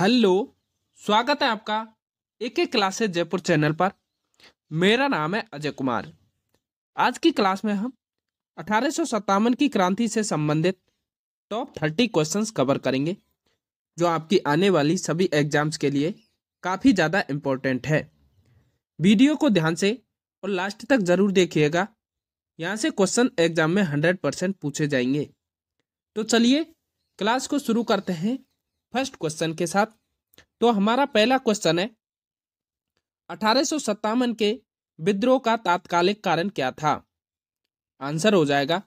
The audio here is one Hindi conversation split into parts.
हेलो स्वागत है आपका एक एक क्लासेस जयपुर चैनल पर मेरा नाम है अजय कुमार आज की क्लास में हम अठारह की क्रांति से संबंधित टॉप थर्टी क्वेश्चंस कवर करेंगे जो आपकी आने वाली सभी एग्जाम्स के लिए काफ़ी ज़्यादा इम्पोर्टेंट है वीडियो को ध्यान से और लास्ट तक ज़रूर देखिएगा यहाँ से क्वेश्चन एग्जाम में हंड्रेड परसेंट पूछे जाएंगे तो चलिए क्लास को शुरू करते हैं फर्स्ट क्वेश्चन के साथ तो हमारा पहला क्वेश्चन है अठारह के विद्रोह का तात्कालिक कारण क्या था आंसर हो जाएगा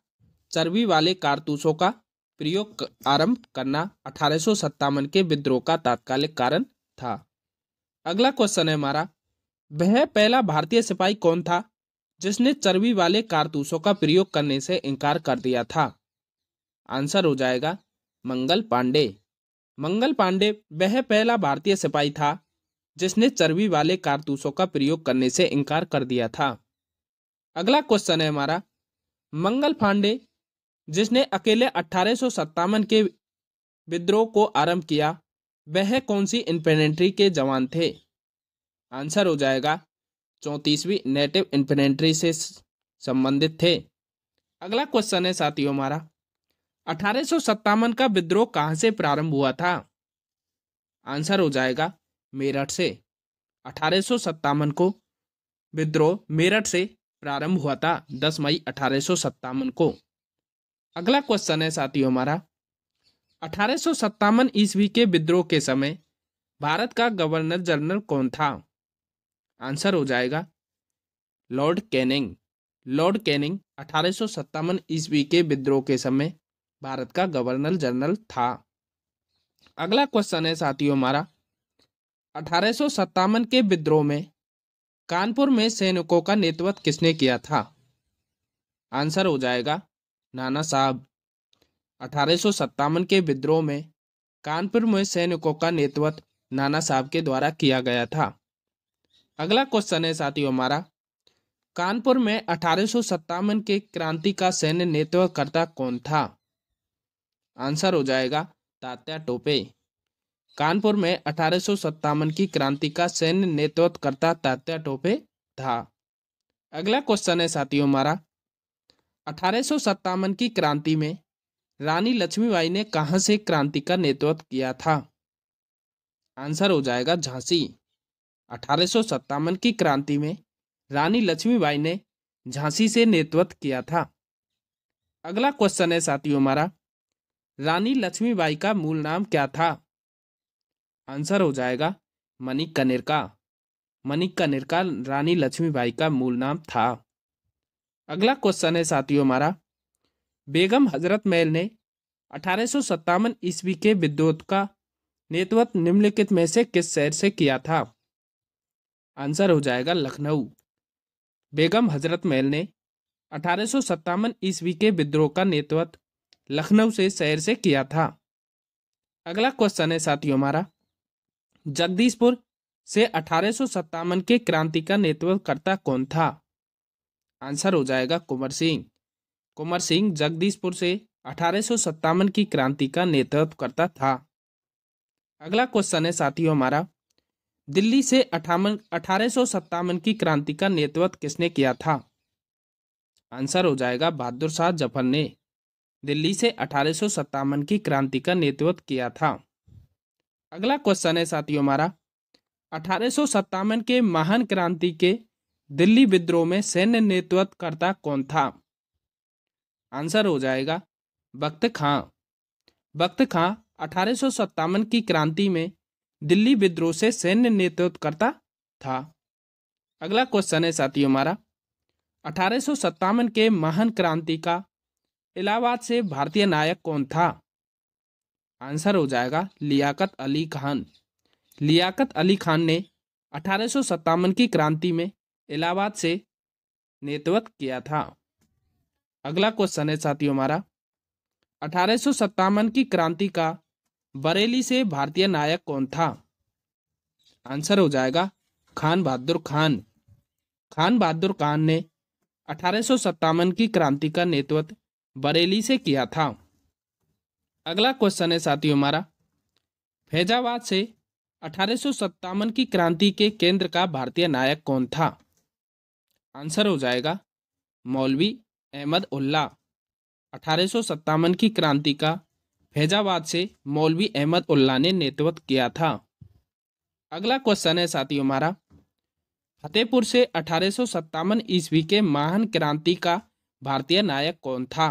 चर्बी वाले कारतूसों का प्रयोग आरंभ करना अठारह के विद्रोह का तात्कालिक कारण था अगला क्वेश्चन है हमारा वह पहला भारतीय सिपाही कौन था जिसने चर्बी वाले कारतूसों का प्रयोग करने से इनकार कर दिया था आंसर हो जाएगा मंगल पांडे मंगल पांडे वह पहला भारतीय सिपाही था जिसने चर्बी वाले कारतूसों का प्रयोग करने से इनकार कर दिया था अगला क्वेश्चन है हमारा मंगल पांडे जिसने अकेले अठारह के विद्रोह को आरंभ किया वह कौन सी इन्फेंट्री के जवान थे आंसर हो जाएगा चौंतीसवीं नेटिव इन्फेंट्री से संबंधित थे अगला क्वेश्चन है साथियों हमारा अठारह का विद्रोह कहां से प्रारंभ हुआ था आंसर हो जाएगा मेरठ से अठारह को विद्रोह मेरठ से प्रारंभ हुआ था 10 मई अठारह को अगला क्वेश्चन है साथियों हमारा अठारह ईस्वी के विद्रोह के समय भारत का गवर्नर जनरल कौन था आंसर हो जाएगा लॉर्ड कैनिंग लॉर्ड कैनिंग अठारह ईस्वी के विद्रोह के समय भारत का गवर्नर जनरल था अगला क्वेश्चन है साथियों हमारा अठारह के विद्रोह में कानपुर में सैनिकों का नेतृत्व किसने किया था आंसर हो जाएगा नाना साहब अठारह के विद्रोह में कानपुर में सैनिकों का नेतृत्व नाना साहब के द्वारा किया गया था अगला क्वेश्चन है साथियों हमारा कानपुर में अठारह के क्रांति का सैन्य करता कौन था आंसर हो जाएगा तात्या टोपे कानपुर में अठारह की क्रांति का सैन्य नेतृत्व करता तात्या टोपे था अगला क्वेश्चन है साथियों हमारा अठारह की क्रांति में रानी लक्ष्मीबाई ने कहा से क्रांति का नेतृत्व किया था आंसर हो जाएगा झांसी अठारह की क्रांति में रानी लक्ष्मीबाई ने झांसी से नेतृत्व किया था अगला क्वेश्चन है साथियों हमारा रानी लक्ष्मीबाई का मूल नाम क्या था आंसर हो जाएगा मनिक कनिरका मनिक कनिरका रानी लक्ष्मीबाई का मूल नाम था अगला क्वेश्चन है साथियों हमारा बेगम हजरत महल ने अठारह ईस्वी के विद्रोह का नेतृत्व निम्नलिखित में से किस शहर से किया था आंसर हो जाएगा लखनऊ बेगम हजरत महल ने अठारह ईस्वी के विद्रोह का नेतृत्व लखनऊ से शहर से किया था अगला क्वेश्चन है साथियों हमारा जगदीशपुर से अठारह के क्रांति का नेतृत्व करता कौन था आंसर हो जाएगा कुंवर सिंह कुंवर सिंह जगदीशपुर से अठारह की क्रांति का नेतृत्व करता था अगला क्वेश्चन है साथियों हमारा दिल्ली से अठावन अठारह की क्रांति का नेतृत्व किसने किया था आंसर हो जाएगा बहादुर शाह जफर ने दिल्ली से अठारह की क्रांति का नेतृत्व किया था अगला क्वेश्चन है साथियों हमारा अठारह के महान क्रांति के दिल्ली विद्रोह में सैन्य नेतृत्व करता कौन था आंसर हो जाएगा बख्त खां बख्त खां अठारह की क्रांति में दिल्ली विद्रोह से सैन्य नेतृत्व करता था अगला क्वेश्चन है साथियों हमारा अठारह के महान क्रांति का इलाहाबाद से भारतीय नायक कौन था आंसर हो जाएगा लियाकत अली खान लियाकत अली खान ने अठारह की क्रांति में इलाहाबाद से नेतृत्व किया था अगला क्वेश्चन है साथियों हमारा अठारह की क्रांति का बरेली से भारतीय नायक कौन था आंसर हो जाएगा खान बहादुर खान खान बहादुर खान ने अठारह की क्रांति का नेतृत्व बरेली से किया था अगला क्वेश्चन है साथियों हमारा फैजाबाद से अठारह की क्रांति के केंद्र का भारतीय नायक कौन था आंसर हो जाएगा मौलवी अहमद उल्ला अठारह की क्रांति का फैजाबाद से मौलवी अहमद उल्ला ने नेतृत्व किया था अगला क्वेश्चन है साथियों हमारा फतेहपुर से अठारह ईस्वी के महान क्रांति का भारतीय नायक कौन था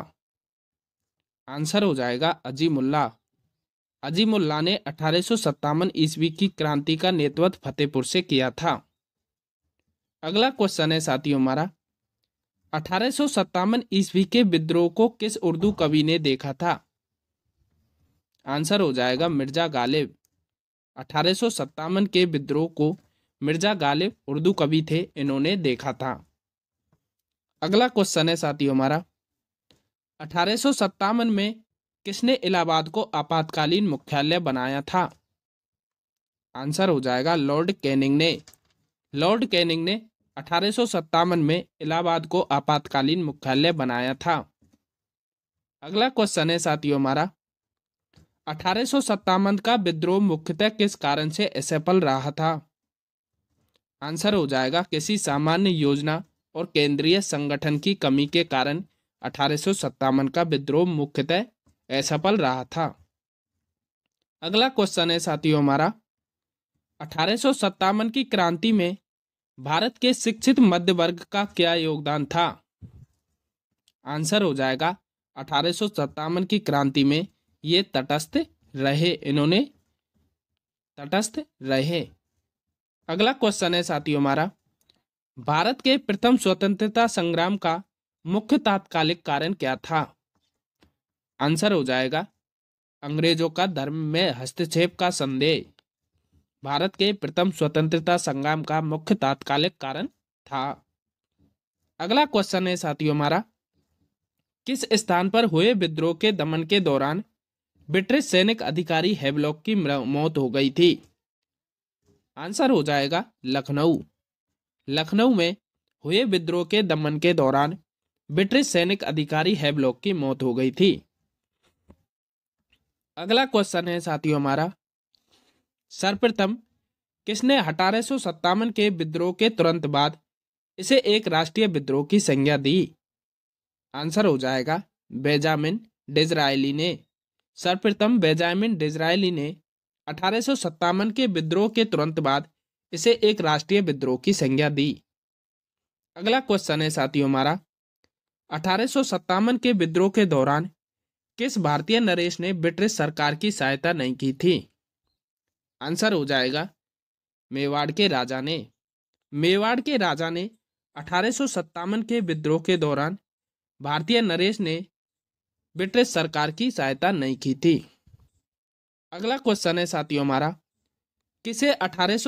आंसर हो जाएगा अजीमुल्ला अजीमुल्ला ने अठारह ईस्वी की क्रांति का नेतृत्व फतेहपुर से किया था अगला क्वेश्चन है साथियों हमारा अठारह ईस्वी के विद्रोह को किस उर्दू कवि ने देखा था आंसर हो जाएगा मिर्जा गालिब अठारह के विद्रोह को मिर्जा गालिब उर्दू कवि थे इन्होंने देखा था अगला क्वेश्चन है साथियों हमारा अठारह में किसने इलाहाबाद को आपातकालीन मुख्यालय बनाया था आंसर हो जाएगा लॉर्ड कैनिंग ने लॉर्ड कैनिंग ने अठारह में इलाहाबाद को आपातकालीन मुख्यालय बनाया था अगला क्वेश्चन है साथियों हमारा अठारह का विद्रोह मुख्यतः किस कारण से असफल रहा था आंसर हो जाएगा किसी सामान्य योजना और केंद्रीय संगठन की कमी के कारण अठारह का विद्रोह मुख्यतः असफल रहा था अगला क्वेश्चन है साथियों हमारा अठारह की क्रांति में भारत के शिक्षित मध्य वर्ग का क्या योगदान था आंसर हो जाएगा अठारह की क्रांति में ये तटस्थ रहे इन्होंने तटस्थ रहे अगला क्वेश्चन है साथियों हमारा भारत के प्रथम स्वतंत्रता संग्राम का मुख्य तात्कालिक कारण क्या था आंसर हो जाएगा अंग्रेजों का धर्म में हस्तक्षेप का संदेह भारत के प्रथम स्वतंत्रता संग्राम का मुख्य तात्कालिक कारण था अगला क्वेश्चन है साथियों हमारा किस स्थान पर हुए विद्रोह के दमन के दौरान ब्रिटिश सैनिक अधिकारी हेवलॉक की मौत हो गई थी आंसर हो जाएगा लखनऊ लखनऊ में हुए विद्रोह के दमन के दौरान ब्रिटिश सैनिक अधिकारी हैवलॉक की मौत हो गई थी अगला क्वेश्चन है साथियों हमारा सर्वप्रथम किसने अठारह के विद्रोह के तुरंत बाद इसे एक राष्ट्रीय विद्रोह की संज्ञा दी आंसर हो जाएगा बेजामिन डिजराइली ने सर्वप्रथम बेजामिन डिजराइली ने अठारह के विद्रोह के तुरंत बाद इसे एक राष्ट्रीय विद्रोह की संज्ञा दी अगला क्वेश्चन है साथियों हमारा अठारह के विद्रोह के दौरान किस भारतीय नरेश ने ब्रिटिश सरकार की सहायता नहीं की थी आंसर हो जाएगा मेवाड़ के राजा ने मेवाड़ के राजा ने अठारह के विद्रोह के दौरान भारतीय नरेश ने ब्रिटिश सरकार की सहायता नहीं की थी अगला क्वेश्चन है साथियों हमारा किसे अठारह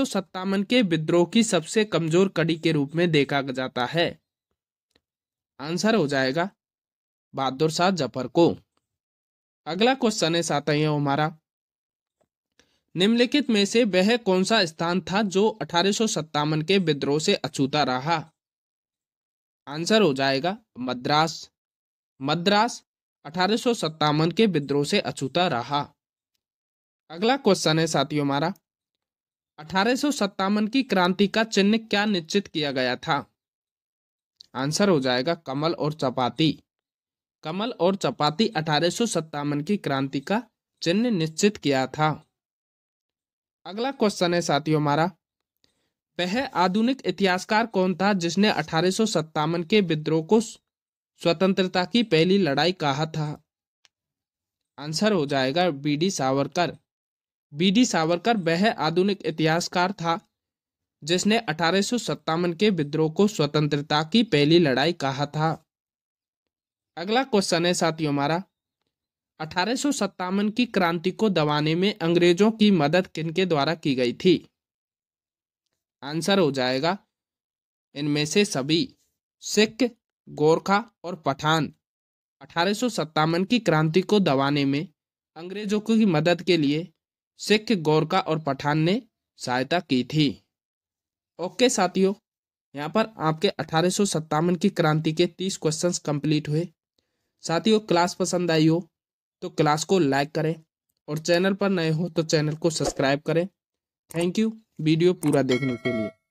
के विद्रोह की सबसे कमजोर कड़ी के रूप में देखा जाता है आंसर हो जाएगा बहादुर शाह जफर को अगला क्वेश्चन है साथ हमारा निम्नलिखित में से वह कौन सा स्थान था जो अठारह के विद्रोह से अछूता रहा आंसर हो जाएगा मद्रास मद्रास अठारह के विद्रोह से अछूता रहा अगला क्वेश्चन है साथियों हमारा अठारह की क्रांति का चिन्ह क्या निश्चित किया गया था आंसर हो जाएगा कमल और चपाती कमल और चपाती अठारह की क्रांति का चिन्ह निश्चित किया था अगला क्वेश्चन है साथियों हमारा वह आधुनिक इतिहासकार कौन था जिसने अठारह के विद्रोह को स्वतंत्रता की पहली लड़ाई कहा था आंसर हो जाएगा B D Savarkar B D Savarkar वह आधुनिक इतिहासकार था जिसने अठारह के विद्रोह को स्वतंत्रता की पहली लड़ाई कहा था अगला क्वेश्चन है साथियों हमारा अठारह की क्रांति को दबाने में अंग्रेजों की मदद किनके द्वारा की गई थी आंसर हो जाएगा इनमें से सभी सिख गोरखा और पठान अठारह की क्रांति को दबाने में अंग्रेजों की मदद के लिए सिख गोरखा और पठान ने सहायता की थी ओके साथियों यहाँ पर आपके अठारह की क्रांति के 30 क्वेश्चंस कंप्लीट हुए साथियों क्लास पसंद आई हो तो क्लास को लाइक करें और चैनल पर नए हो तो चैनल को सब्सक्राइब करें थैंक यू वीडियो पूरा देखने के लिए